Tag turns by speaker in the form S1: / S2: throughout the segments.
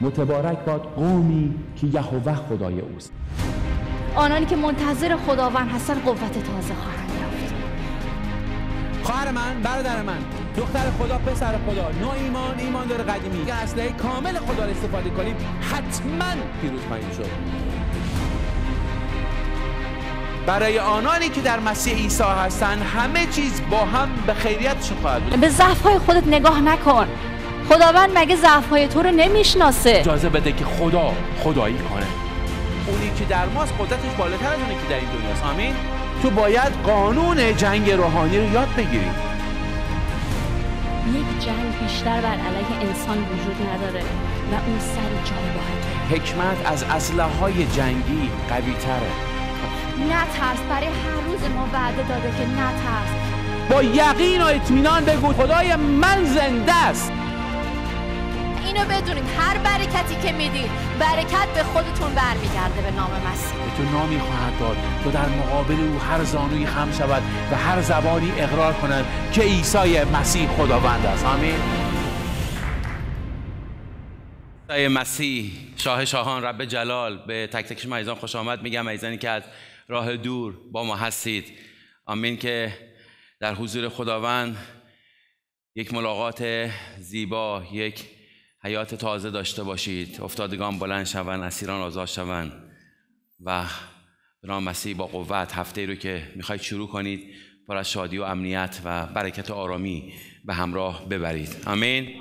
S1: متبارک باد قومی که یهوه خدای اوست آنانی که منتظر خداوند هستن قوت تازه خواهند یافت خواهر من برادر من دختر خدا پسر خدا نو ایمان ایمان داره قدیمی اگه اسلحه کامل خدا را استفاده کنیم حتما پیروز خواهیم شد برای آنانی که در مسیح عیسی هستند همه چیز با هم به خیریت خواهد بود به ضعف‌های خودت نگاه نکن خداوند مگه ضعفهای تو رو نمیشناسه اجازه بده که خدا خدایی کنه اونی که در ماست قدرتش بالاتر از اونی که در این دنیاست آمین تو باید قانون جنگ روحانی رو یاد بگیری یک جنگ بیشتر بر علیه انسان وجود نداره و اون سر جای باید حکمت از اسلحه های جنگی قوی تره نه ترس برای هر روز ما وعده داده که نه ترس با یقین و اطمینان بگو خدای من زنده است اینو هر برکتی که میدید برکت به خودتون برمیگرده به نام مسیح تو نامی خواهد داد تو در مقابل او هر زانوی خم شود و هر زبانی اقرار کند که عیسی مسیح خداوند است آمین عیسی مسیح شاه شاهان رب جلال به تک تک شما خوش آمد میگم ایزانی که از راه دور با ما هستید آمین که در حضور خداوند یک ملاقات زیبا یک حیات تازه داشته باشید افتادگان بلند شوند اسیران آزاد شوند و به نام مسیح با قوت هفته ای رو که میخواید شروع کنید پر از شادی و امنیت و برکت و آرامی به همراه ببرید آمین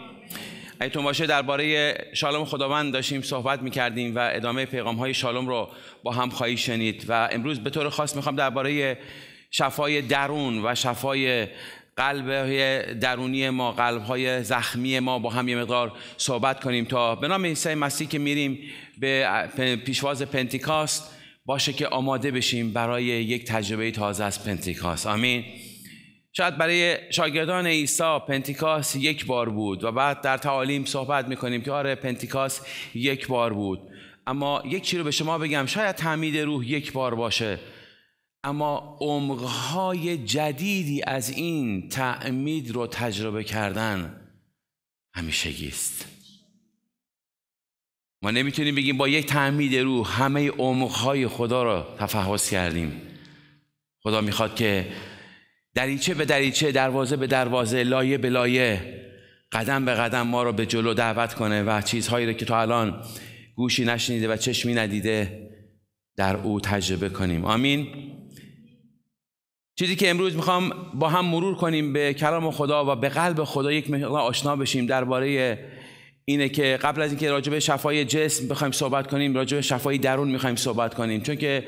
S1: ایتون باشه درباره شالوم خداوند داشتیم صحبت میکردیم و ادامه پیغام های شالوم رو با هم خواهی شنید و امروز به طور خاص میخوام درباره شفای درون و شفای قلب درونی ما قلب های زخمی ما با هم یه مقدار صحبت کنیم تا به نام عیسی مسیح که میریم به پیشواز پنتیکاست باشه که آماده بشیم برای یک تجربه تازه از پنتیکاست آمین شاید برای شاگردان عیسی پنتیکاست یک بار بود و بعد در تعالیم صحبت میکنیم که آره پنتیکاست یک بار بود اما یک چی رو به شما بگم شاید تعمید روح یک بار باشه اما عمقهای جدیدی از این تعمید رو تجربه کردن همیشه گیست ما نمیتونیم بگیم با یک تعمید رو همه عمقهای خدا رو تفحص کردیم خدا میخواد که دریچه به دریچه دروازه به دروازه لایه به لایه قدم به قدم ما رو به جلو دعوت کنه و چیزهایی رو که تا الان گوشی نشنیده و چشمی ندیده در او تجربه کنیم آمین چیزی که امروز میخوام با هم مرور کنیم به کلام خدا و به قلب خدا یک مقدار آشنا بشیم درباره اینه که قبل از اینکه راجع به شفای جسم بخوایم صحبت کنیم راجع به شفای درون میخوایم صحبت کنیم چون که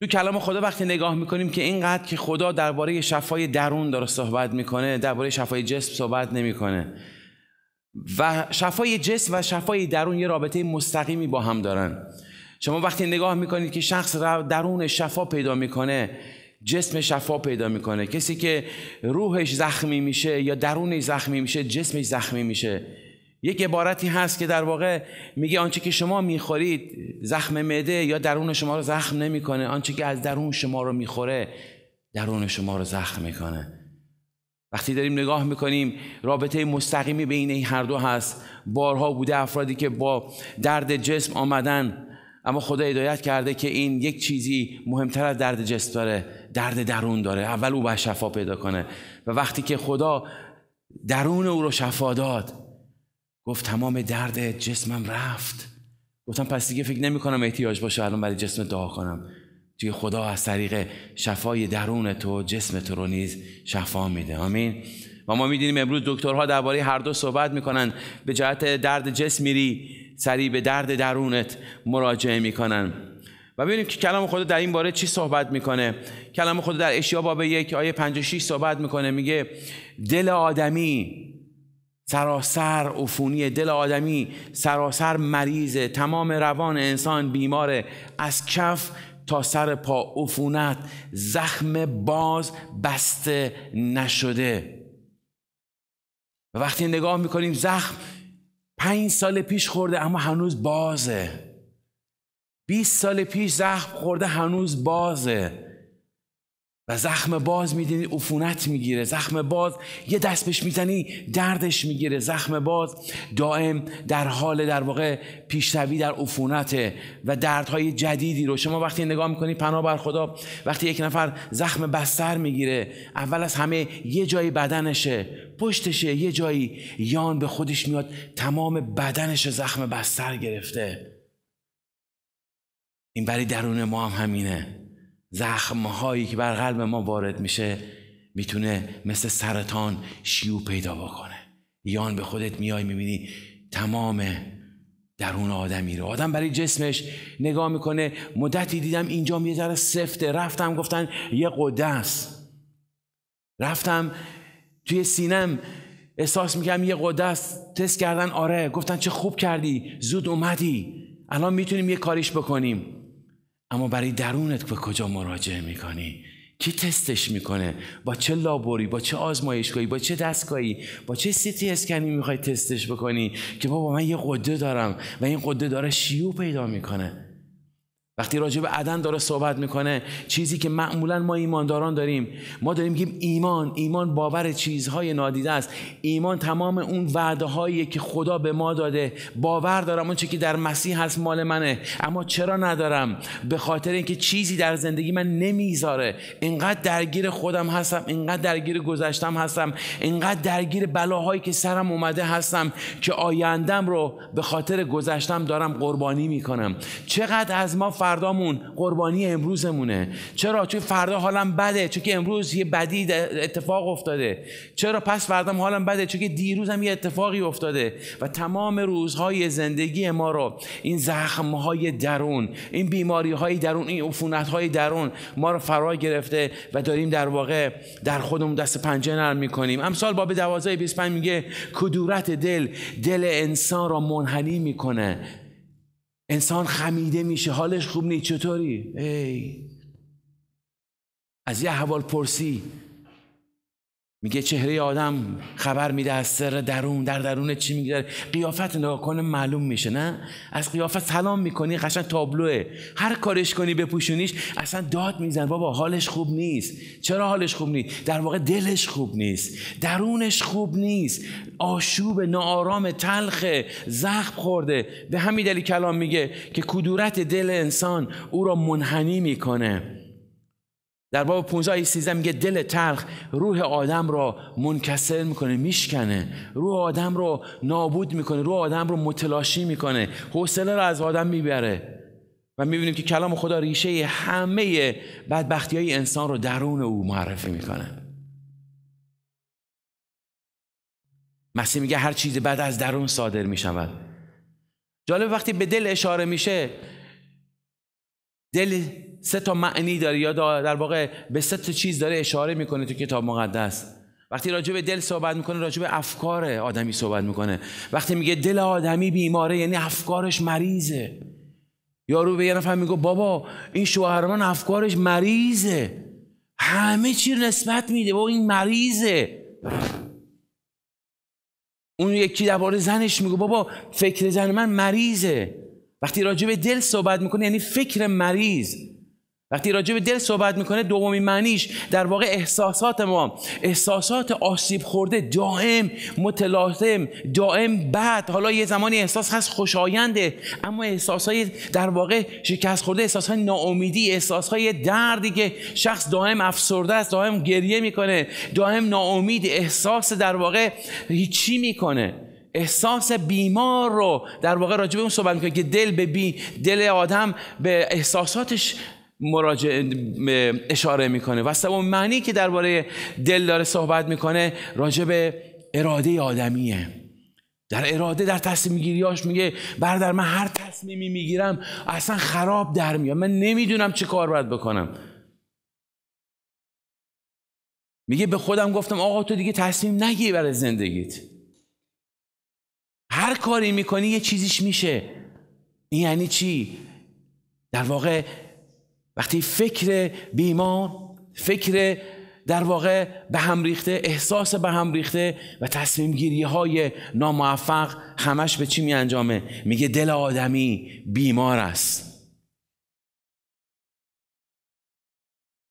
S1: تو کلام خدا وقتی نگاه میکنیم که اینقدر که خدا درباره شفای درون داره صحبت میکنه درباره شفای جسم صحبت نمیکنه و شفای جسم و شفای درون یه رابطه مستقیمی با هم دارن شما وقتی نگاه میکنید که شخص درون شفا پیدا میکنه جسم شفا پیدا میکنه کسی که روحش زخمی میشه یا درونش زخمی میشه جسمش زخمی میشه یک عبارتی هست که در واقع میگه آنچه که شما میخورید زخم مده یا درون شما رو زخم نمیکنه آنچه که از درون شما رو میخوره درون شما رو زخم میکنه وقتی داریم نگاه میکنیم رابطه مستقیمی بین این هر دو هست بارها بوده افرادی که با درد جسم آمدن اما خدا هدایت کرده که این یک چیزی مهمتر از درد جسم داره درد درون داره اول او باید شفا پیدا کنه و وقتی که خدا درون او رو شفا داد گفت تمام درد جسمم رفت گفتم پس دیگه فکر نمی کنم احتیاج باشه الان برای جسم دعا کنم توی خدا از طریق شفای درون تو جسم تو رو نیز شفا میده آمین و ما میدونیم امروز دکترها درباره هر دو صحبت میکنن به جهت درد میری. سریع به درد درونت مراجعه میکنن و ببینیم که کلام خدا در این باره چی صحبت میکنه کلام خدا در اشیا باب یک آیه 56 صحبت میکنه میگه دل آدمی سراسر عفونی دل آدمی سراسر مریضه تمام روان انسان بیماره از کف تا سر پا عفونت زخم باز بسته نشده وقتی نگاه میکنیم زخم پنج سال پیش خورده اما هنوز بازه 20 سال پیش زخم خورده هنوز بازه و زخم باز میدینی عفونت میگیره زخم باز یه دست بهش میزنی دردش میگیره زخم باز دائم در حال در واقع پیشروی در عفونت و دردهای جدیدی رو شما وقتی نگاه میکنی پناه بر خدا وقتی یک نفر زخم بستر میگیره اول از همه یه جایی بدنشه پشتشه یه جایی یان به خودش میاد تمام بدنش زخم بستر گرفته این برای درون ما هم همینه زخمهایی که بر قلب ما وارد میشه میتونه مثل سرطان شیو پیدا بکنه یان به خودت میای میبینی تمام درون آدمی رو آدم برای جسمش نگاه میکنه مدتی دیدم اینجا یه ذره سفته رفتم گفتن یه قده است رفتم توی سینم احساس میکنم یه قده تست کردن آره گفتن چه خوب کردی زود اومدی الان میتونیم یه کاریش بکنیم اما برای درونت به کجا مراجعه میکنی کی تستش میکنه با چه لابوری با چه آزمایشگاهی با چه دستگاهی با چه سیتی اسکنی میخوای تستش بکنی که بابا من یه قده دارم و این قده داره شیو پیدا میکنه وقتی راجع به عدن داره صحبت میکنه چیزی که معمولا ما ایمانداران داریم ما داریم میگیم ایمان ایمان باور چیزهای نادیده است ایمان تمام اون وعده که خدا به ما داده باور دارم اون چی که در مسیح هست مال منه اما چرا ندارم به خاطر اینکه چیزی در زندگی من نمیذاره اینقدر درگیر خودم هستم اینقدر درگیر گذشتم هستم اینقدر درگیر بلاهایی که سرم اومده هستم که آیندم رو به خاطر گذشتم دارم قربانی میکنم چقدر از ما فردامون قربانی امروزمونه چرا چون فردا حالم بده چون که امروز یه بدی اتفاق افتاده چرا پس فردام حالم بده چون که هم یه اتفاقی افتاده و تمام روزهای زندگی ما رو این زخمهای درون این بیماریهای درون این عفونتهای درون ما رو فرا گرفته و داریم در واقع در خودمون دست پنجه نرم میکنیم امسال باب 12 25 میگه کدورت دل دل انسان را منحنی میکنه انسان خمیده میشه حالش خوب نیست چطوری ای از یه حوال پرسی میگه چهره آدم خبر میده از سر درون در درون چی میگذره قیافت نگاه معلوم میشه نه از قیافت سلام میکنی قشنگ تابلوه هر کارش کنی بپوشونیش اصلا داد میزن بابا حالش خوب نیست چرا حالش خوب نیست در واقع دلش خوب نیست درونش خوب نیست آشوب ناآرام تلخ زخم خورده به همین دلیل کلام میگه که کدورت دل انسان او را منحنی میکنه در باب 15 13 میگه دل تلخ روح آدم را منکسر میکنه میشکنه روح آدم را نابود میکنه روح آدم رو متلاشی میکنه حوصله را از آدم میبره و میبینیم که کلام خدا ریشه همه بدبختی های انسان رو درون او معرفی میکنه مسیح میگه هر چیز بد از درون صادر میشود جالب وقتی به دل اشاره میشه دل سه تا معنی داره یا در واقع به سه چیز داره اشاره میکنه تو کتاب مقدس وقتی راجع به دل صحبت میکنه راجع به افکار آدمی صحبت میکنه وقتی میگه دل آدمی بیماره یعنی افکارش مریضه یارو به یه نفر میگه بابا این شوهرمان افکارش مریضه همه چی نسبت میده بابا این مریضه اون یکی درباره زنش میگه بابا فکر زن من مریضه وقتی راجع به دل صحبت میکنه یعنی فکر مریض وقتی راجع به دل صحبت میکنه دومین معنیش در واقع احساسات ما احساسات آسیب خورده دائم متلاطم دائم بد حالا یه زمانی احساس هست خوشاینده اما های در واقع شکست خورده های ناامیدی احساسهای دردی که شخص دائم افسرده است دائم گریه میکنه دائم ناامید احساس در واقع هیچی میکنه احساس بیمار رو در واقع راجع به اون صحبت میکنه که دل به بی دل آدم به احساساتش مراجعه اشاره میکنه و سوم معنی که درباره دل داره صحبت میکنه راجع به اراده آدمیه در اراده در تصمیم گیریاش میگه بردر من هر تصمیمی میگیرم اصلا خراب در میاد من نمیدونم چه کار باید بکنم میگه به خودم گفتم آقا تو دیگه تصمیم نگیری برای زندگیت هر کاری میکنی یه چیزیش میشه این یعنی چی در واقع وقتی فکر بیمار فکر در واقع به هم ریخته احساس به هم ریخته و تصمیم گیری های ناموفق همش به چی می انجامه میگه دل آدمی بیمار است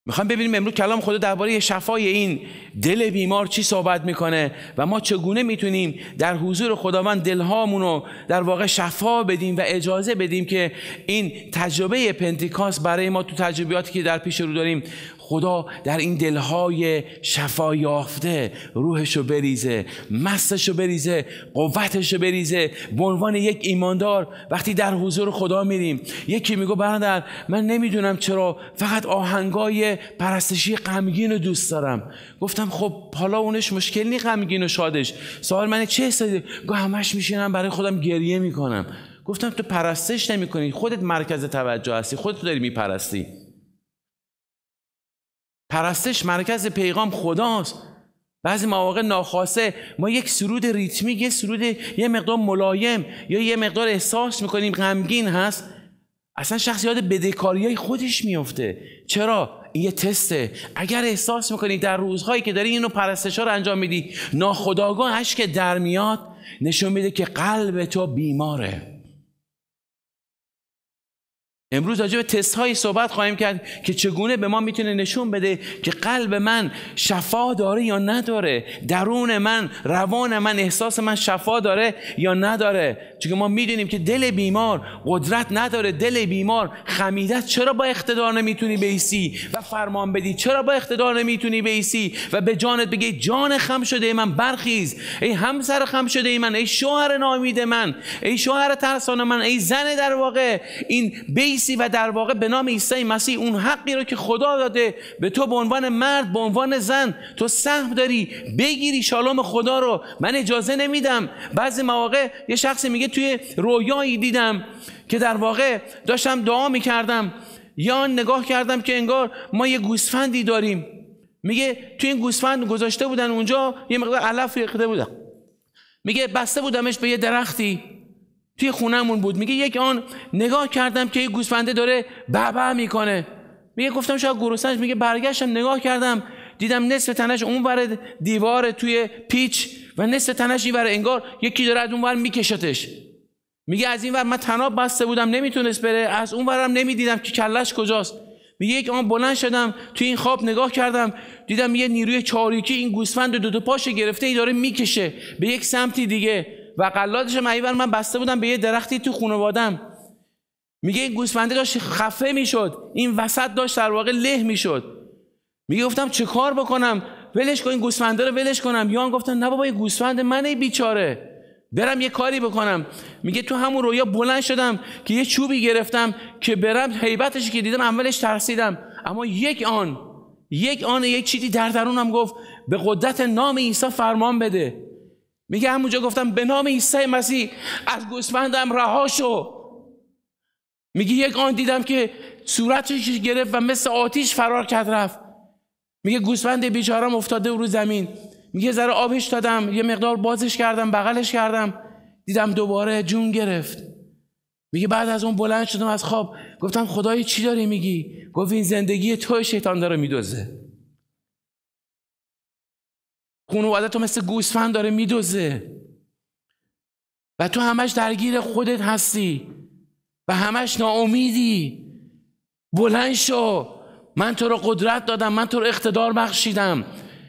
S1: میخوایم ببینیم امروز کلام خدا درباره شفای این دل بیمار چی صحبت میکنه و ما چگونه میتونیم در حضور خداوند دلهامون رو در واقع شفا بدیم و اجازه بدیم که این تجربه پنتیکاس برای ما تو تجربیاتی که در پیش رو داریم خدا در این دلهای شفا یافته روحشو بریزه مستشو بریزه قوتشو بریزه به عنوان یک ایماندار وقتی در حضور خدا میریم یکی میگو برادر من نمیدونم چرا فقط آهنگای پرستشی غمگین رو دوست دارم گفتم خب حالا اونش مشکل نی غمگین و شادش سوال من چه استادی گو همش میشینم برای خودم گریه میکنم گفتم تو پرستش نمیکنی خودت مرکز توجه هستی خودت داری میپرستی پرستش مرکز پیغام خداست بعضی مواقع ناخواسته ما یک سرود ریتمیک یه سرود یه مقدار ملایم یا یه مقدار احساس میکنیم غمگین هست اصلا شخص یاد بدهکاری های خودش میفته چرا این یه تسته اگر احساس میکنی در روزهایی که داری اینو پرستش ها رو انجام میدی ناخداگاه اشک در میاد نشون میده که قلب تو بیماره امروز راجع به تست صحبت خواهیم کرد که چگونه به ما میتونه نشون بده که قلب من شفا داره یا نداره درون من روان من احساس من شفا داره یا نداره چون ما میدونیم که دل بیمار قدرت نداره دل بیمار خمیدت چرا با اقتدار نمیتونی بیسی و فرمان بدی چرا با اقتدار نمیتونی بیسی و به جانت بگی جان خم شده من برخیز ای همسر خم شده ای من ای شوهر نامید من ای شوهر ترسان من ای زن در واقع این بی و در واقع به نام عیسی مسیح اون حقی رو که خدا داده به تو به عنوان مرد به عنوان زن تو سهم داری بگیری شالوم خدا رو من اجازه نمیدم بعضی مواقع یه شخصی میگه توی رویایی دیدم که در واقع داشتم دعا میکردم یا نگاه کردم که انگار ما یه گوسفندی داریم میگه توی این گوسفند گذاشته بودن اونجا یه مقدار علف ریخته بودن میگه بسته بودمش به یه درختی توی خونهمون بود میگه یک آن نگاه کردم که یه گوسفنده داره بابا میکنه میگه گفتم شاید گرسنش میگه برگشتم نگاه کردم دیدم نصف تنش اون ور دیوار توی پیچ و نصف تنش این ور انگار یکی داره از اون ور میکشتش میگه از این ور من تناب بسته بودم نمیتونست بره از اون ورم نمیدیدم که کلش کجاست میگه یک آن بلند شدم توی این خواب نگاه کردم دیدم یه نیروی چاریکی این گوسفند دو, دو, دو پاش گرفته ای داره میکشه به یک سمتی دیگه و قلادش من بسته بودم به یه درختی تو خانوادم میگه این گوسفنده داشت خفه میشد این وسط داشت در واقع له میشد میگه گفتم چه کار بکنم ولش کن این گوسفنده رو ولش کنم یان گفتن نه بابا این گوسفند من ای بیچاره برم یه کاری بکنم میگه تو همون رویا بلند شدم که یه چوبی گرفتم که برم حیبتش که دیدم اولش ترسیدم اما یک آن یک آن یک چیزی در درونم گفت به قدرت نام عیسی فرمان بده میگه همونجا گفتم به نام عیسی مسیح از گوسفندم رها شو میگه یک آن دیدم که صورتش گرفت و مثل آتیش فرار کرد رفت میگه گوسفند بیچارم افتاده رو زمین میگه ذره آبش دادم یه مقدار بازش کردم بغلش کردم دیدم دوباره جون گرفت میگه بعد از اون بلند شدم از خواب گفتم خدای چی داری میگی گفت این زندگی تو شیطان داره میدوزه خانواده تو مثل گوسفند داره میدوزه و تو همش درگیر خودت هستی و همش ناامیدی بلند شو من تو رو قدرت دادم من تو رو اقتدار بخشیدم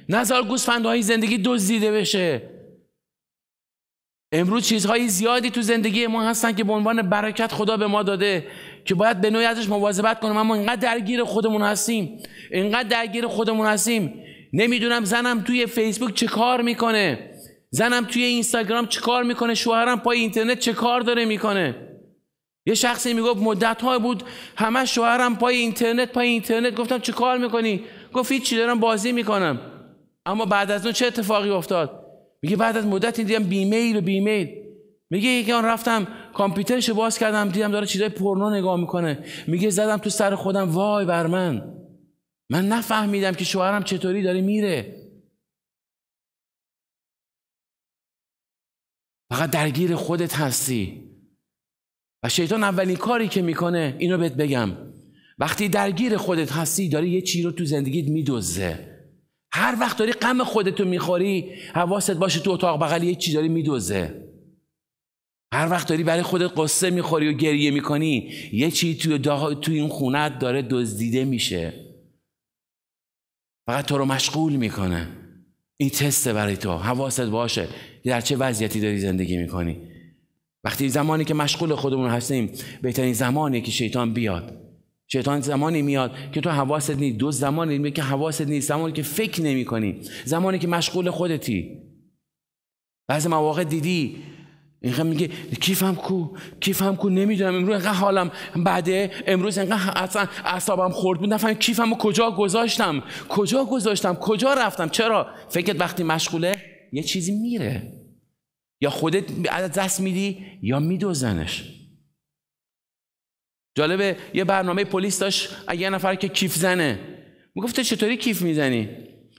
S1: نظر گوسفندهای زندگی دزدیده بشه امروز چیزهای زیادی تو زندگی ما هستن که به عنوان برکت خدا به ما داده که باید به نوعی ازش مواظبت کنیم اما اینقدر درگیر خودمون هستیم اینقدر درگیر خودمون هستیم نمیدونم زنم توی فیسبوک چه کار میکنه زنم توی اینستاگرام چه کار میکنه شوهرم پای اینترنت چه کار داره میکنه یه شخصی میگفت مدت بود همه شوهرم پای اینترنت پای اینترنت گفتم چه کار میکنی گفت هیچی دارم بازی میکنم اما بعد از اون چه اتفاقی افتاد میگه بعد از مدتی دیدم بیمیل و بیمیل میگه یکی آن رفتم کامپیوترش باز کردم دیدم داره چیزای پرنو نگاه میکنه میگه زدم تو سر خودم وای بر من من نفهمیدم که شوهرم چطوری داره میره فقط درگیر خودت هستی و شیطان اولین کاری که میکنه اینو بهت بگم وقتی درگیر خودت هستی داری یه چی رو تو زندگیت میدوزه هر وقت داری غم خودتو میخوری حواست باشه تو اتاق بغل یه چی داری میدوزه هر وقت داری برای خودت قصه میخوری و گریه میکنی یه چی توی, تو این خونت داره دزدیده میشه فقط تو رو مشغول میکنه این تسته برای تو حواست باشه در چه وضعیتی داری زندگی میکنی وقتی زمانی که مشغول خودمون هستیم بهترین زمانی که شیطان بیاد شیطان زمانی میاد که تو حواست نیست دو زمانی که حواست نیست زمانی که فکر نمی کنی زمانی که مشغول خودتی بعضی مواقع دیدی اینقدر میگه کیفم کو کیفم کو نمیدونم امروز اینقدر حالم بده امروز اینقدر اصلا اعصابم خورد بود نفهم کیفم کجا گذاشتم کجا گذاشتم کجا رفتم چرا فکرت وقتی مشغوله یه چیزی میره یا خودت از دست میدی یا میدوزنش جالبه یه برنامه پلیس داشت یه نفر که کیف زنه میگفته چطوری کیف میزنی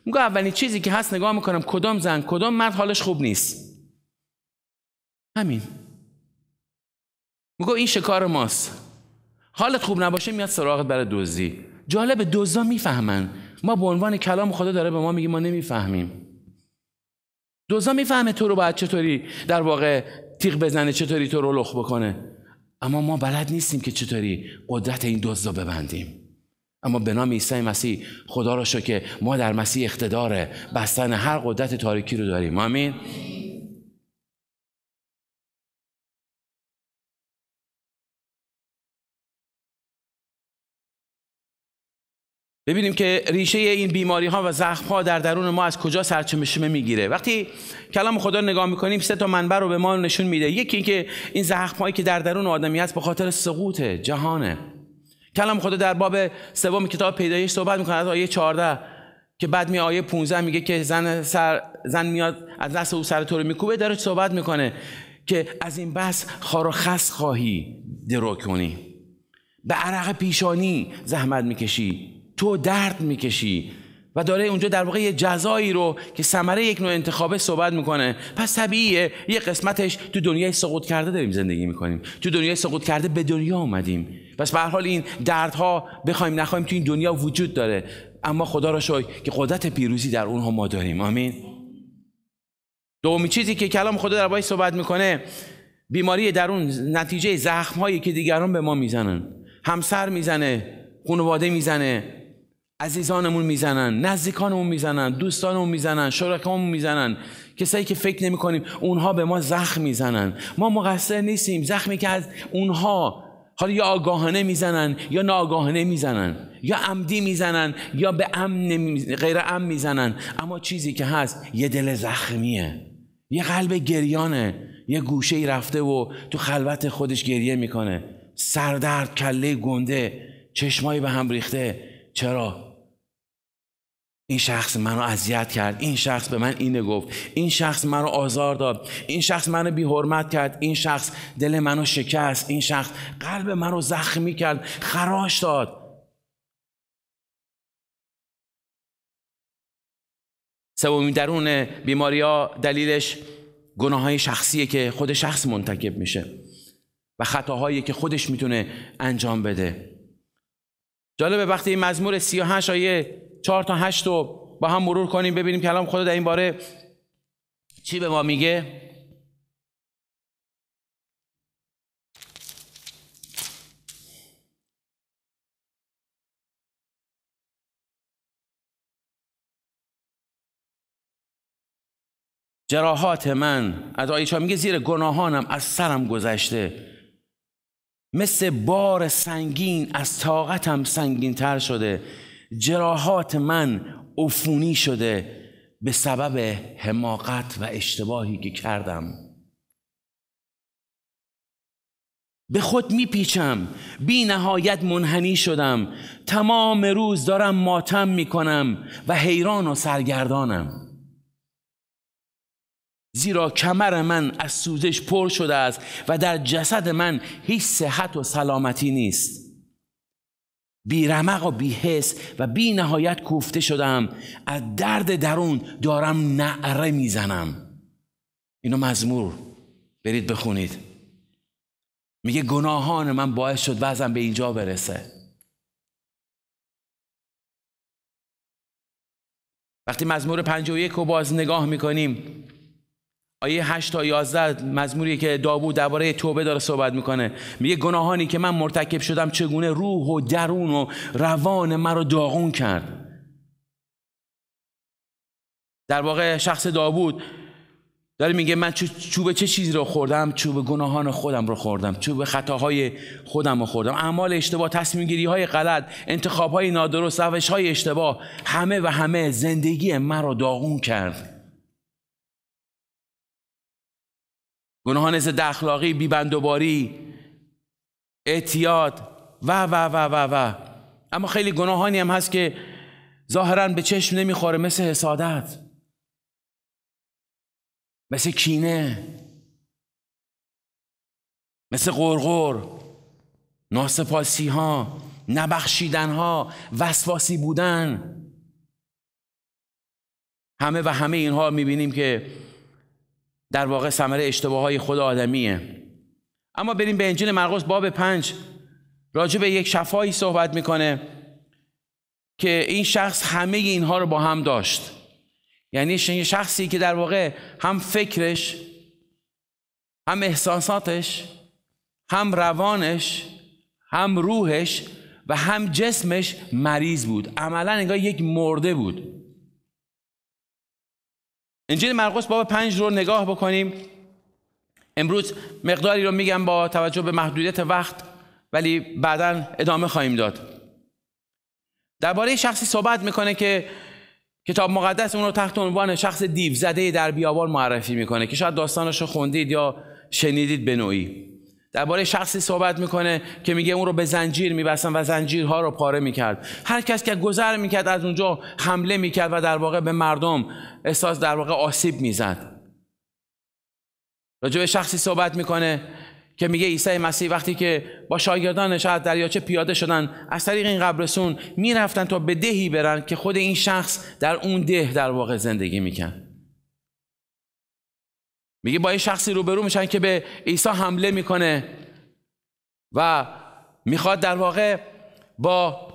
S1: میگه اولین چیزی که هست نگاه میکنم کدام زن کدام مرد حالش خوب نیست همین میگو این شکار ماست حالت خوب نباشه میاد سراغت برای دوزی جالب دوزا میفهمن ما به عنوان کلام خدا داره به ما میگه ما نمیفهمیم دوزا میفهمه تو رو باید چطوری در واقع تیغ بزنه چطوری تو رو لخ بکنه اما ما بلد نیستیم که چطوری قدرت این دوزا ببندیم اما به نام عیسی مسیح خدا را که ما در مسیح اقتدار بستن هر قدرت تاریکی رو داریم ببینیم که ریشه این بیماری ها و زخم ها در درون ما از کجا سرچشمه میگیره وقتی کلام خدا نگاه میکنیم سه تا منبع رو به ما نشون میده یکی اینکه این زخم هایی که در درون آدمی هست به خاطر سقوط جهانه کلام خدا در باب سوم کتاب پیدایش صحبت میکنه از آیه 14 که بعد می آیه 15 میگه که زن سر زن میاد از دست او سر تو رو میکوبه داره صحبت میکنه که از این بس خار و خس خواهی درو کنی به عرق پیشانی زحمت میکشی تو درد میکشی و داره اونجا در واقع یه جزایی رو که ثمره یک نوع انتخابه صحبت میکنه پس طبیعیه یه قسمتش تو دنیای سقوط کرده داریم زندگی میکنیم تو دنیای سقوط کرده به دنیا اومدیم پس به هر حال این دردها بخوایم نخوایم تو این دنیا وجود داره اما خدا را شوی که قدرت پیروزی در اونها ما داریم آمین دومی چیزی که کلام خدا در باید صحبت میکنه بیماری درون نتیجه زخم هایی که دیگران به ما میزنن همسر میزنه خانواده میزنه عزیزانمون میزنن نزدیکانمون میزنن دوستانمون میزنن شرکامون میزنن کسایی که فکر نمی کنیم اونها به ما زخم میزنن ما مقصر نیستیم زخمی که از اونها حالا یا آگاهانه میزنن یا ناآگاهانه میزنن یا عمدی میزنن یا به امن غیر امن میزنن اما چیزی که هست یه دل زخمیه یه قلب گریانه یه گوشه رفته و تو خلوت خودش گریه میکنه سردرد کله گنده چشمایی به هم ریخته چرا این شخص منو اذیت کرد این شخص به من اینه گفت این شخص منو آزار داد این شخص منو بی حرمت کرد این شخص دل منو شکست این شخص قلب منو زخمی کرد خراش داد سومین درون بیماری ها دلیلش گناه های شخصیه که خود شخص منتکب میشه و خطاهایی که خودش میتونه انجام بده جالبه وقتی این مزمور 38 آیه چهار تا هشت رو با هم مرور کنیم ببینیم کلام خدا در این باره چی به ما میگه جراحات من از آیشا میگه زیر گناهانم از سرم گذشته مثل بار سنگین از طاقتم سنگین تر شده جراحات من عفونی شده به سبب حماقت و اشتباهی که کردم به خود میپیچم بی نهایت منحنی شدم تمام روز دارم ماتم میکنم و حیران و سرگردانم زیرا کمر من از سوزش پر شده است و در جسد من هیچ صحت و سلامتی نیست بیرمق و بیحس و بی نهایت کوفته شدم از درد درون دارم نعره میزنم اینو مزمور برید بخونید میگه گناهان من باعث شد وزم به اینجا برسه وقتی مزمور پنج و یک رو باز نگاه میکنیم آیه 8 تا 11 مزموری که داوود درباره توبه داره صحبت میکنه میگه گناهانی که من مرتکب شدم چگونه روح و درون و روان مرا داغون کرد در واقع شخص داوود داره میگه من چوب چه چیزی رو خوردم چوب گناهان خودم رو خوردم چوب خطاهای خودم رو خوردم اعمال اشتباه تصمیم گیری های غلط انتخاب های نادرست روش های اشتباه همه و همه زندگی رو داغون کرد گناهان ضد اخلاقی بیبندوباری اعتیاد و و و و و اما خیلی گناهانی هم هست که ظاهرا به چشم نمیخوره مثل حسادت مثل کینه مثل غرغر ناسپاسی ها نبخشیدن ها وسواسی بودن همه و همه اینها میبینیم که در واقع ثمره اشتباه های خود آدمیه اما بریم به انجیل مرقس باب پنج راجع به یک شفایی صحبت میکنه که این شخص همه اینها رو با هم داشت یعنی شخصی که در واقع هم فکرش هم احساساتش هم روانش هم روحش و هم جسمش مریض بود عملا انگار یک مرده بود انجیل مرقس باب پنج رو نگاه بکنیم امروز مقداری رو میگم با توجه به محدودیت وقت ولی بعدا ادامه خواهیم داد درباره شخصی صحبت میکنه که کتاب مقدس اون رو تحت عنوان شخص دیو زده در بیابان معرفی میکنه که شاید داستانش رو خوندید یا شنیدید به نوعی درباره شخصی صحبت میکنه که میگه اون رو به زنجیر میبستن و زنجیرها رو پاره میکرد هر کس که گذر میکرد از اونجا حمله میکرد و در واقع به مردم احساس در واقع آسیب میزد راجع به شخصی صحبت میکنه که میگه عیسی مسیح وقتی که با شاگردان از دریاچه پیاده شدن از طریق این قبرسون میرفتن تا به دهی برن که خود این شخص در اون ده در واقع زندگی میکرد میگه با یه شخصی روبرو میشن که به عیسی حمله میکنه و میخواد در واقع با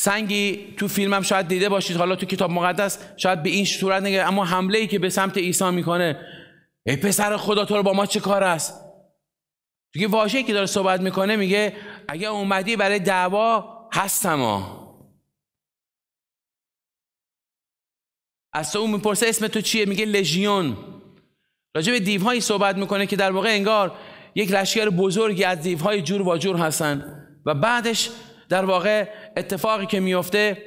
S1: سنگی تو فیلمم شاید دیده باشید حالا تو کتاب مقدس شاید به این صورت نگه اما حمله ای که به سمت عیسی میکنه ای پسر خدا تو رو با ما چه کار است توی واژه‌ای که داره صحبت میکنه میگه اگه اومدی برای دعوا هستم ها از تو اون میپرسه اسم تو چیه میگه لژیون راجع به دیوهایی صحبت میکنه که در واقع انگار یک لشکر بزرگی از دیوهای جور و جور هستن و بعدش در واقع اتفاقی که میفته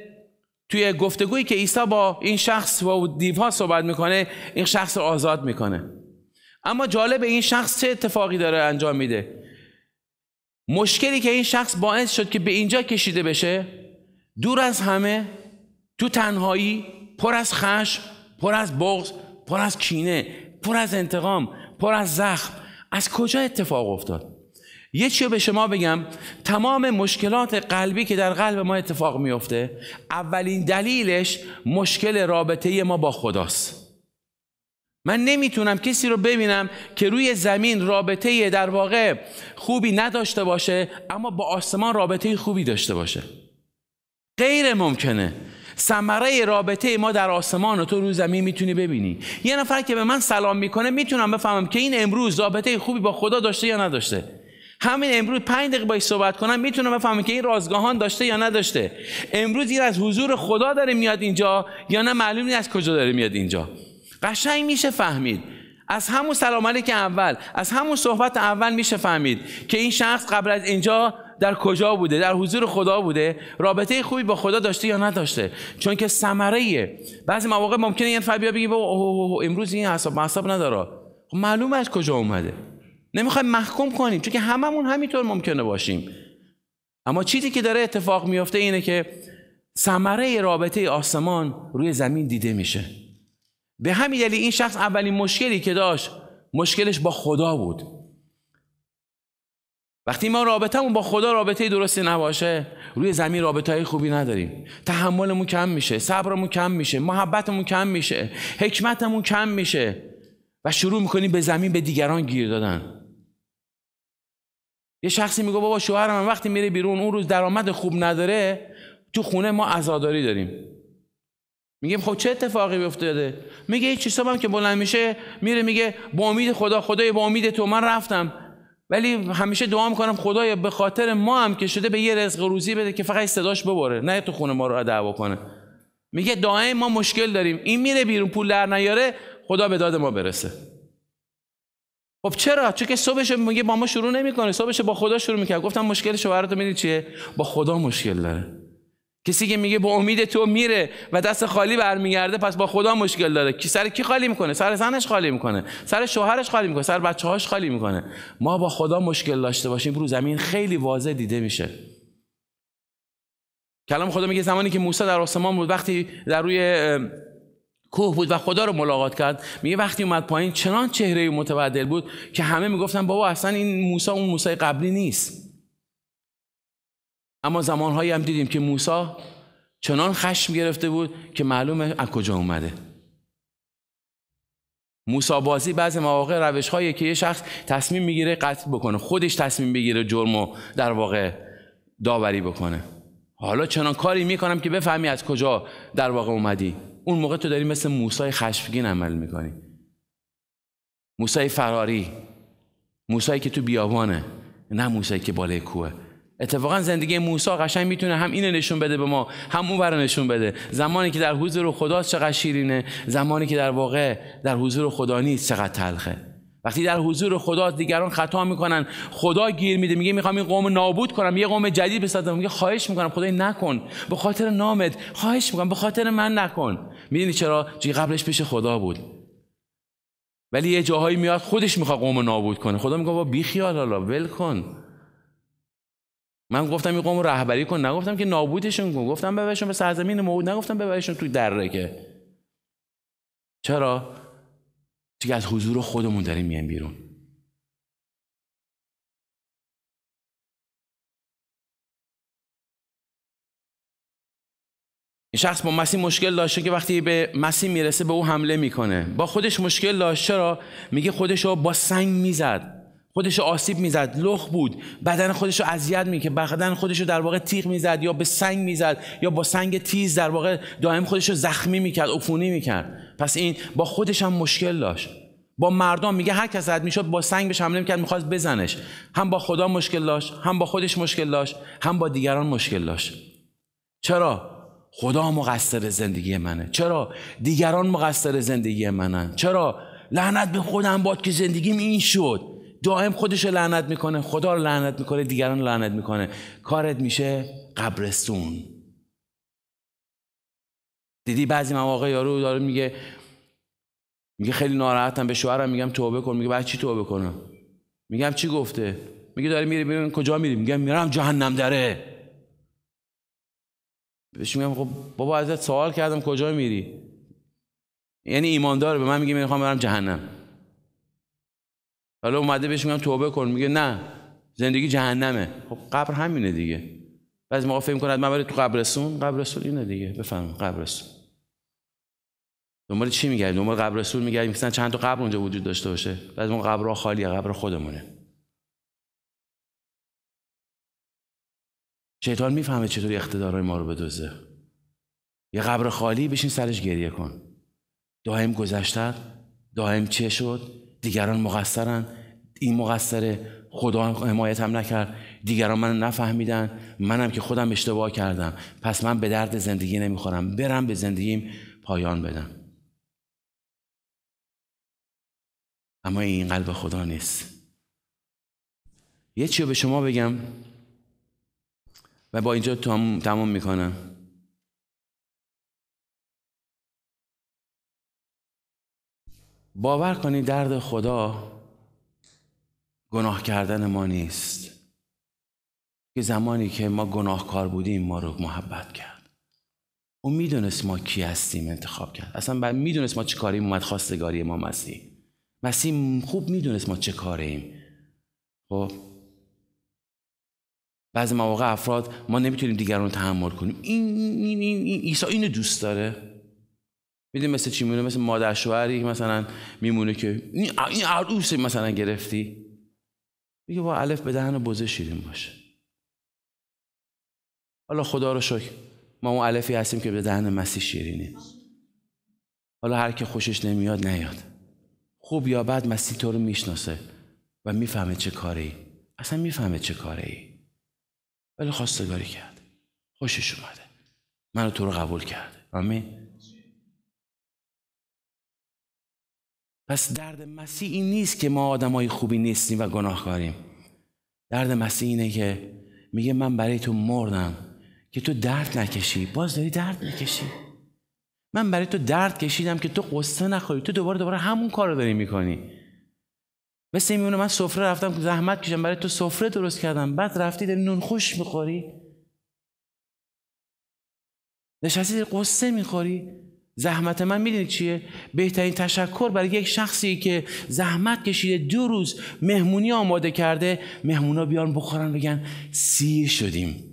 S1: توی گفتگویی که عیسی با این شخص و دیوها صحبت میکنه این شخص رو آزاد میکنه اما جالب این شخص چه اتفاقی داره انجام میده مشکلی که این شخص باعث شد که به اینجا کشیده بشه دور از همه تو تنهایی پر از خش پر از بغض پر از کینه پر از انتقام پر از زخم از کجا اتفاق افتاد یه چیو به شما بگم تمام مشکلات قلبی که در قلب ما اتفاق میفته اولین دلیلش مشکل رابطه ما با خداست من نمیتونم کسی رو ببینم که روی زمین رابطه در واقع خوبی نداشته باشه اما با آسمان رابطه خوبی داشته باشه غیر ممکنه سمره رابطه ما در آسمان و تو رو زمین میتونی ببینی یه نفر که به من سلام میکنه میتونم بفهمم که این امروز رابطه خوبی با خدا داشته یا نداشته همین امروز پنج دقیقه باش صحبت کنم میتونم بفهمم که این رازگاهان داشته یا نداشته امروز این از حضور خدا داره میاد اینجا یا نه معلوم نیست از کجا داره میاد اینجا قشنگ میشه فهمید از همون سلام علیک اول از همون صحبت اول میشه فهمید که این شخص قبل از اینجا در کجا بوده در حضور خدا بوده رابطه خوبی با خدا داشته یا نداشته چون که ثمره بعضی مواقع ممکنه یه نفر بیا بگه اوه امروز این حساب حساب نداره خب معلومه از کجا اومده نمیخوایم محکوم کنیم چون که هممون همینطور ممکنه باشیم اما چیزی که داره اتفاق میفته اینه که ثمره رابطه آسمان روی زمین دیده میشه به همین دلیل این شخص اولین مشکلی که داشت مشکلش با خدا بود وقتی ما رابطمون با خدا رابطه درستی نباشه روی زمین رابطه های خوبی نداریم تحملمون کم میشه صبرمون کم میشه محبتمون کم میشه حکمتمون کم میشه و شروع میکنیم به زمین به دیگران گیر دادن یه شخصی میگه بابا شوهر من وقتی میره بیرون اون روز درآمد خوب نداره تو خونه ما عزاداری داریم میگیم خب چه اتفاقی افتاده میگه هیچ چیزا هم که بلند میشه میره میگه با امید خدا خدای با امید تو من رفتم ولی همیشه دعا میکنم خدایا به خاطر ما هم که شده به یه رزق روزی بده که فقط صداش ببره نه تو خونه ما رو دعوا کنه میگه دائم ما مشکل داریم این میره بیرون پول در نیاره خدا به داد ما برسه خب چرا چون که صبحش میگه با ما شروع نمیکنه صبحش با خدا شروع میکنه گفتم مشکلش شوهرتو میدی چیه با خدا مشکل داره کسی که میگه با امید تو میره و دست خالی برمیگرده پس با خدا مشکل داره کی سر کی خالی میکنه سر زنش خالی میکنه سر شوهرش خالی میکنه سر هاش خالی میکنه ما با خدا مشکل داشته باشیم رو زمین خیلی واضح دیده میشه کلام خدا میگه زمانی که موسی در آسمان بود وقتی در روی کوه بود و خدا رو ملاقات کرد میگه وقتی اومد پایین چنان چهره متبدل بود که همه میگفتن بابا اصلا این موسی اون موسی قبلی نیست اما زمانهایی هم دیدیم که موسی چنان خشم گرفته بود که معلومه از کجا اومده بازی بعضی مواقع روش هایی که یه شخص تصمیم میگیره قتل بکنه خودش تصمیم بگیره جرمو در واقع داوری بکنه حالا چنان کاری میکنم که بفهمی از کجا در واقع اومدی اون موقع تو داری مثل موسای خشمگین عمل میکنی موسای فراری موسایی که تو بیابانه نه موسایی که بالای کوه اتفاقا زندگی موسی قشنگ میتونه هم اینو نشون بده به ما هم اون رو نشون بده زمانی که در حضور خدا چقدر شیرینه زمانی که در واقع در حضور خدا نیست چقدر تلخه وقتی در حضور خدا دیگران خطا میکنن خدا گیر میده میگه میخوام این قوم نابود کنم یه قوم جدید بسازم میگه خواهش میکنم خدای نکن به خاطر نامت خواهش میکنم به خاطر من نکن میدونی چرا چی قبلش پیش خدا بود ولی یه جاهایی میاد خودش میخواد قوم نابود کنه خدا میگه با بیخیال حالا ول کن من گفتم این قوم رهبری کن نگفتم که نابودشون کن گفتم ببرشون به سرزمین موعود نگفتم ببرشون توی دره که چرا دیگه از حضور خودمون داریم میایم بیرون این شخص با مسیح مشکل داشته که وقتی به مسیح میرسه به او حمله میکنه با خودش مشکل داشت چرا میگه خودش رو با سنگ میزد خودش آسیب میزد لخ بود بدن خودش رو اذیت می که بدن خودش رو در واقع تیغ میزد یا به سنگ میزد یا با سنگ تیز در واقع دائم خودش رو زخمی میکرد عفونی میکرد پس این با خودش هم مشکل داشت با مردم میگه هر کس رد میشد با سنگ بهش حمله میکرد میخواست بزنش هم با خدا مشکل داشت هم با خودش مشکل داشت هم با دیگران مشکل داشت چرا خدا مقصر زندگی منه چرا دیگران مقصر زندگی منن چرا لعنت به خودم باد که زندگیم این شد دائم خودش لعنت میکنه خدا رو لعنت میکنه دیگران لعنت میکنه کارت میشه قبرستون دیدی بعضی مواقع یارو داره میگه میگه خیلی ناراحتم به شوهرم میگم توبه کن میگه بعد چی توبه کنم میگم چی گفته میگه داره میره میره کجا میری میگم میرم جهنم داره بهش میگم خب بابا ازت سوال کردم کجا میری یعنی ایماندار به من میگه میخوام برم جهنم حالا اومده بهش میگم توبه کن میگه نه زندگی جهنمه خب قبر همینه دیگه بعضی موقع فهم کنه من تو قبرستون قبرستون اینه دیگه بفهم قبرستون دنبال چی میگردیم دنبال قبرستون میگردیم مثلا چند تا قبر اونجا وجود داشته باشه بعضی موقع قبرها خالیه قبر خودمونه شیطان میفهمه چطوری اقتدارهای ما رو بدوزه یه قبر خالی بشین سرش گریه کن دائم گذشته دائم چه شد دیگران مقصرن این مقصره خدا حمایتم نکرد دیگران منو نفهمیدن منم که خودم اشتباه کردم پس من به درد زندگی نمیخورم برم به زندگیم پایان بدم اما این قلب خدا نیست یه چی به شما بگم و با اینجا تمام میکنم باور کنید درد خدا گناه کردن ما نیست که زمانی که ما گناهکار بودیم ما رو محبت کرد او میدونست ما کی هستیم انتخاب کرد اصلا بعد میدونست ما چه کاریم اومد خواستگاری ما مسیح مسیح خوب میدونست ما چه کاریم خب بعضی مواقع افراد ما نمیتونیم دیگران رو تحمل کنیم این این این, این عیسی اینو دوست داره میدیم مثل چی میمونه مثل مادر شوهری که مثلا میمونه که این عروس مثلا گرفتی میگه با الف به دهن بزه شیرین باشه حالا خدا رو شکر ما اون الفی هستیم که به دهن مسیح شیرینیم حالا هر که خوشش نمیاد نیاد خوب یا بد مسیح تو رو میشناسه و میفهمه چه کاری اصلا میفهمه چه کاری؟ ولی خواستگاری کرد خوشش اومده من تو رو قبول کرده آمین پس درد مسیح این نیست که ما آدمای خوبی نیستیم و گناهکاریم درد مسیح اینه که میگه من برای تو مردم که تو درد نکشی باز داری درد میکشی من برای تو درد کشیدم که تو قصه نخوری تو دوباره دوباره همون کار رو داری میکنی مثل میونه من سفره رفتم زحمت کشم برای تو سفره درست کردم بعد رفتی داری نون خوش میخوری نشستی قصه میخوری زحمت من میدونید چیه؟ بهترین تشکر برای یک شخصی که زحمت کشیده دو روز مهمونی آماده کرده مهمونا بیان بخورن بگن سیر شدیم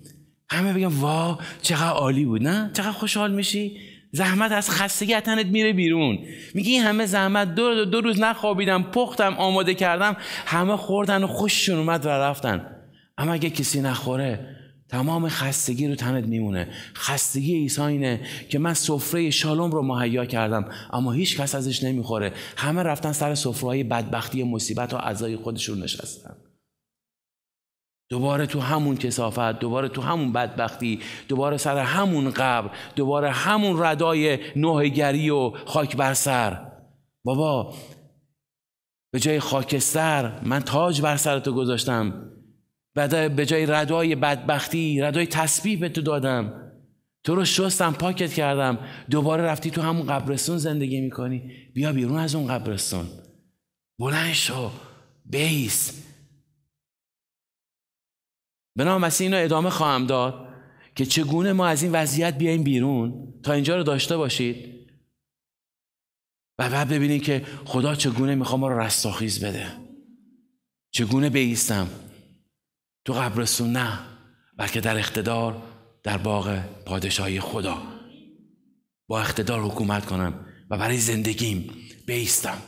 S1: همه بگن وا چقدر عالی بود نه؟ چقدر خوشحال میشی؟ زحمت از خستگی اتنت میره بیرون میگه این همه زحمت دو, دو روز نخوابیدم پختم آماده کردم همه خوردن و خوششون اومد و رفتن اما اگه کسی نخوره تمام خستگی رو تنت میمونه خستگی عیسی اینه که من سفره شالوم رو مهیا کردم اما هیچ کس ازش نمیخوره همه رفتن سر سفره‌های بدبختی مصیبت و عزای خودشون نشستن دوباره تو همون کسافت دوباره تو همون بدبختی دوباره سر همون قبر دوباره همون ردای نوهگری و خاک بر سر بابا به جای خاکستر من تاج بر سرتو گذاشتم بعد به جای ردای بدبختی ردای تسبیح به تو دادم تو رو شستم پاکت کردم دوباره رفتی تو همون قبرستون زندگی میکنی بیا بیرون از اون قبرستون بلند شو بیس بنام مسیح اینو ادامه خواهم داد که چگونه ما از این وضعیت بیایم بیرون تا اینجا رو داشته باشید و بعد ببینید که خدا چگونه میخوام ما رو رستاخیز بده چگونه بیستم تو قبرستون نه بلکه در اقتدار در باغ پادشاهی خدا با اقتدار حکومت کنم و برای زندگیم بیستم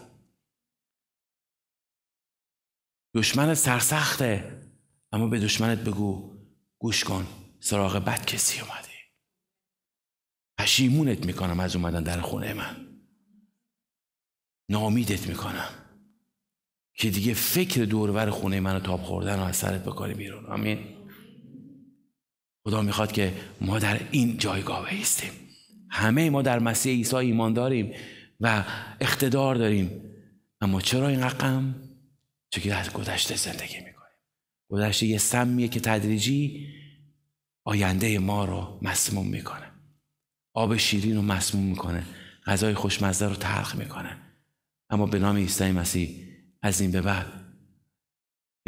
S1: دشمنت سرسخته اما به دشمنت بگو گوش کن سراغ بد کسی اومدی پشیمونت میکنم از اومدن در خونه من نامیدت میکنم که دیگه فکر دورور خونه منو تاب خوردن و از سرت بکاری بیرون آمین خدا میخواد که ما در این جایگاه بیستیم همه ما در مسیح عیسی ایمان داریم و اقتدار داریم اما چرا این رقم؟ چون که در گذشته زندگی میکنیم گذشته یه سمیه که تدریجی آینده ما رو مسموم میکنه آب شیرین رو مسموم میکنه غذای خوشمزه رو تلخ میکنه اما به نام عیسی مسیح از این به بعد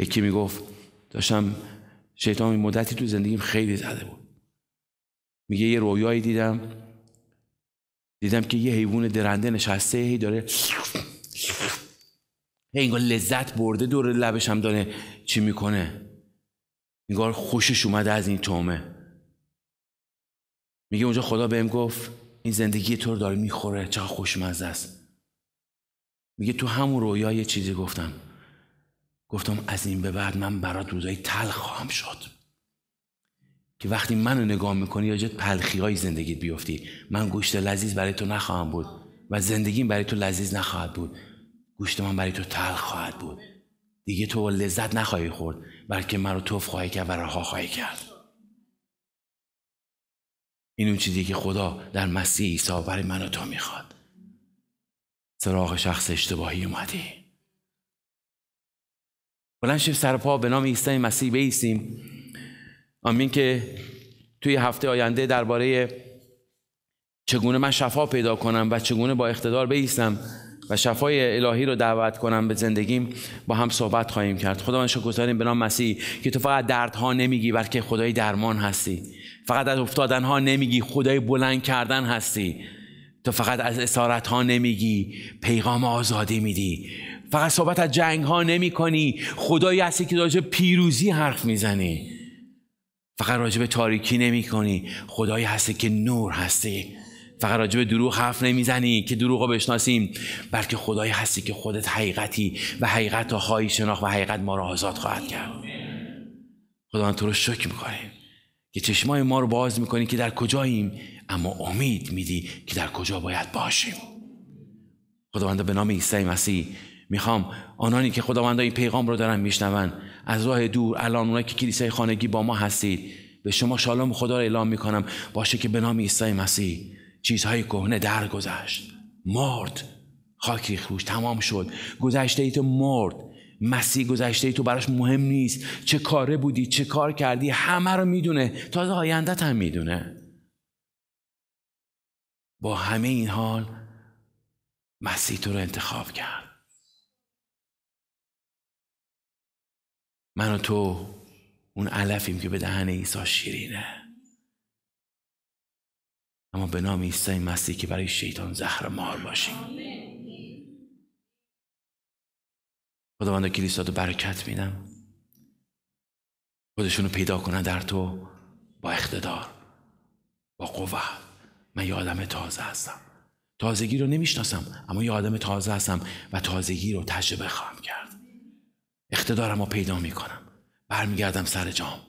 S1: یکی میگفت داشتم شیطان مدتی تو زندگیم خیلی زده بود میگه یه رویایی دیدم دیدم که یه حیوان درنده نشسته هی داره هی لذت برده دور لبش هم داره چی میکنه انگار خوشش اومده از این تومه میگه اونجا خدا بهم گفت این زندگی تو رو داره میخوره چقدر خوشمزه است میگه تو همون رویا یه چیزی گفتم گفتم از این به بعد من برات روزای تلخ خواهم شد که وقتی منو نگاه میکنی یا جد پلخی های زندگیت بیفتی من گوشت لذیذ برای تو نخواهم بود و زندگیم برای تو لذیذ نخواهد بود گوشت من برای تو تلخ خواهد بود دیگه تو لذت نخواهی خورد بلکه من رو توف خواهی کرد و رها خواهی کرد این اون چیزی که خدا در مسیح عیسی برای من و تو میخواد سراغ شخص اشتباهی اومدی بلند شیف سرپا به نام عیسی مسیح بیستیم آمین که توی هفته آینده درباره چگونه من شفا پیدا کنم و چگونه با اقتدار بیستم و شفای الهی رو دعوت کنم به زندگیم با هم صحبت خواهیم کرد خدا من گذاریم به نام مسیح که تو فقط دردها نمیگی بلکه خدای درمان هستی فقط از افتادنها نمیگی خدای بلند کردن هستی تو فقط از اسارت ها نمیگی پیغام آزادی میدی فقط صحبت از جنگ ها نمی کنی خدایی هستی که راجب پیروزی حرف میزنی فقط راجب تاریکی نمی کنی خدایی هستی که نور هستی فقط راجب دروغ حرف نمیزنی که دروغ رو بشناسیم بلکه خدایی هستی که خودت حقیقتی و حقیقت رو خواهی شناخت و حقیقت ما رو آزاد خواهد کرد خدا تو رو شکر میکنیم که چشمای ما رو باز میکنی که در کجاییم اما امید میدی که در کجا باید باشیم خداوند به نام عیسی مسیح میخوام آنانی که خداوند این پیغام رو دارن میشنون از راه دور الان اونایی که کلیسای خانگی با ما هستید به شما شالوم خدا رو اعلام میکنم باشه که به نام عیسی مسیح چیزهای کهنه درگذشت مرد خاک خوش تمام شد گذشته ایت مرد مسیح گذشته ای تو براش مهم نیست چه کاره بودی چه کار کردی همه رو میدونه تازه آیندت هم میدونه با همه این حال مسیح تو رو انتخاب کرد من و تو اون علفیم که به دهن عیسی شیرینه اما به نام عیسی مسیح که برای شیطان زهر مار باشیم خداوند کلیسا تو برکت میدم رو پیدا کنن در تو با اقتدار با قوه من یه آدم تازه هستم تازگی رو نمیشناسم اما یه آدم تازه هستم و تازگی رو تجربه خواهم کرد اقتدارم رو پیدا میکنم برمیگردم سر جام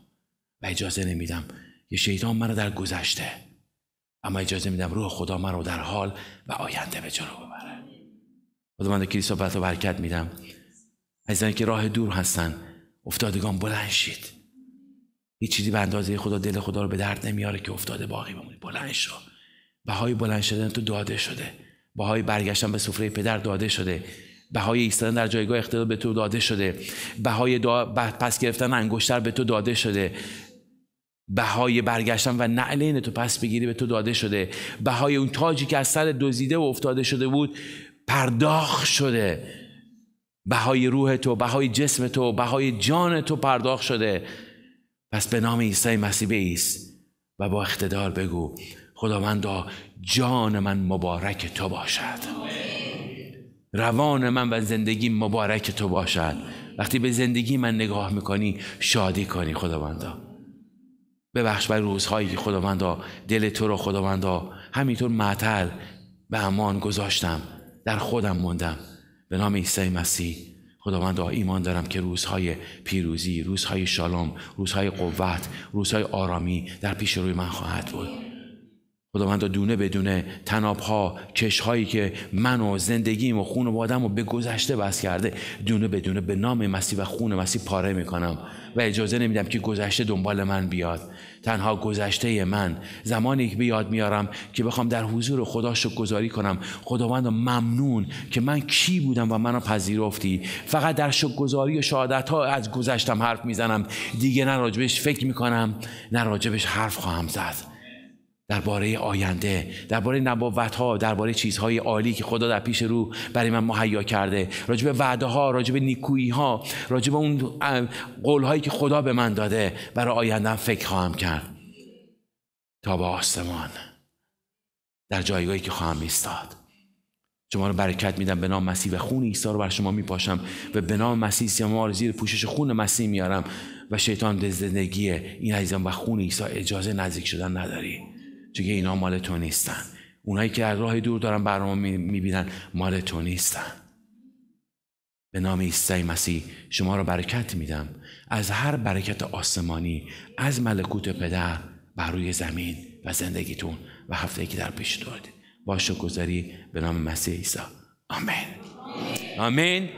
S1: و اجازه نمیدم یه شیطان من رو در گذشته اما اجازه میدم روح خدا من رو در حال و آینده به جلو ببره خداوند کلیسا بر تو برکت میدم عزیزانی که راه دور هستن افتادگان بلند شید هیچ چیزی به اندازه خدا دل خدا رو به درد نمیاره که افتاده باقی بمونی بلند شو بهای بلند شدن تو داده شده بهای برگشتن به سفره پدر داده شده بهای ایستادن در جایگاه اختیار به تو داده شده بهای پس گرفتن انگشتر به تو داده شده بهای برگشتن و نعلین تو پس بگیری به تو داده شده بهای اون تاجی که از سر دزیده و افتاده شده بود پرداخت شده بهای روح تو بهای جسم تو بهای جان تو پرداخت شده پس به نام عیسی مسیح ایست و با اقتدار بگو خداوندا جان من مبارک تو باشد روان من و زندگی مبارک تو باشد وقتی به زندگی من نگاه میکنی شادی کنی خداوندا ببخش بر روزهایی که خداوندا دل تو رو خداوندا همینطور معطل به امان گذاشتم در خودم موندم به نام عیسی مسیح خداوند ایمان دارم که روزهای پیروزی، روزهای شالام، روزهای قوت، روزهای آرامی در پیش روی من خواهد بود. خداوند دونه بدونه تنابها، کشهایی که من و زندگیم و خون و آدم و به گذشته بس کرده دونه بدونه به نام مسیح و خون مسیح پاره میکنم و اجازه نمیدم که گذشته دنبال من بیاد تنها گذشته من زمانی که به یاد میارم که بخوام در حضور خدا گذاری کنم خداوند ممنون که من کی بودم و منو پذیرفتی فقط در شکرگزاری و شهادت ها از گذشتم حرف میزنم دیگه نه راجبش فکر میکنم نه راجبش حرف خواهم زد درباره آینده درباره نبوت ها درباره چیزهای عالی که خدا در پیش رو برای من مهیا کرده راجع به وعده ها راجع به نیکویی ها راجع به اون قول هایی که خدا به من داده برای آینده فکر خواهم کرد تا به آسمان در جایگاهی که خواهم ایستاد شما رو برکت میدم به نام مسیح و خون عیسی رو بر شما میپاشم و به نام مسیح شما زیر پوشش خون مسیح میارم و شیطان به زندگی این عزیزان و خون عیسی اجازه نزدیک شدن نداری چون اینا مال تو نیستن اونایی که از راه دور دارن برنامه میبینن مال تو نیستن به نام عیسی مسیح شما را برکت میدم از هر برکت آسمانی از ملکوت پدر بر روی زمین و زندگیتون و هفته که در پیش دارید با شکرگزاری به نام مسیح عیسی آمین آمین